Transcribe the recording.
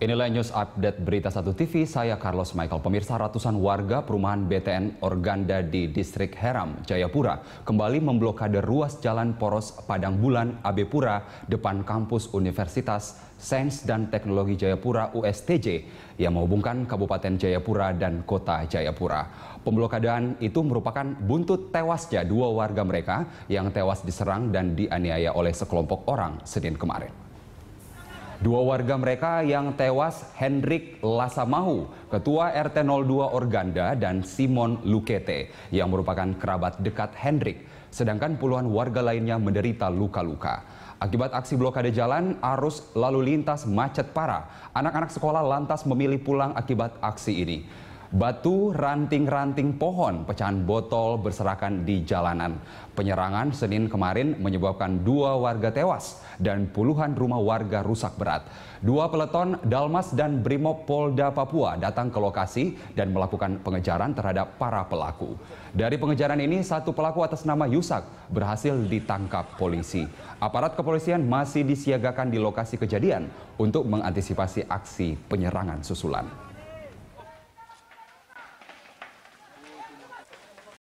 Inilah news update berita satu TV, saya Carlos Michael. Pemirsa ratusan warga perumahan BTN Organda di distrik Heram, Jayapura kembali memblokade ruas jalan poros Padang Bulan abepura depan kampus Universitas Sains dan Teknologi Jayapura USTJ yang menghubungkan Kabupaten Jayapura dan Kota Jayapura. Pemblokadean itu merupakan buntut tewasnya dua warga mereka yang tewas diserang dan dianiaya oleh sekelompok orang Senin kemarin. Dua warga mereka yang tewas Hendrik Lasamahu, ketua RT 02 Organda dan Simon Lukete yang merupakan kerabat dekat Hendrik. Sedangkan puluhan warga lainnya menderita luka-luka. Akibat aksi blokade jalan, arus lalu lintas macet parah. Anak-anak sekolah lantas memilih pulang akibat aksi ini. Batu, ranting-ranting pohon, pecahan botol berserakan di jalanan. Penyerangan Senin kemarin menyebabkan dua warga tewas dan puluhan rumah warga rusak berat. Dua peleton Dalmas dan Brimob Polda Papua datang ke lokasi dan melakukan pengejaran terhadap para pelaku. Dari pengejaran ini, satu pelaku atas nama Yusak berhasil ditangkap polisi. Aparat kepolisian masih disiagakan di lokasi kejadian untuk mengantisipasi aksi penyerangan susulan.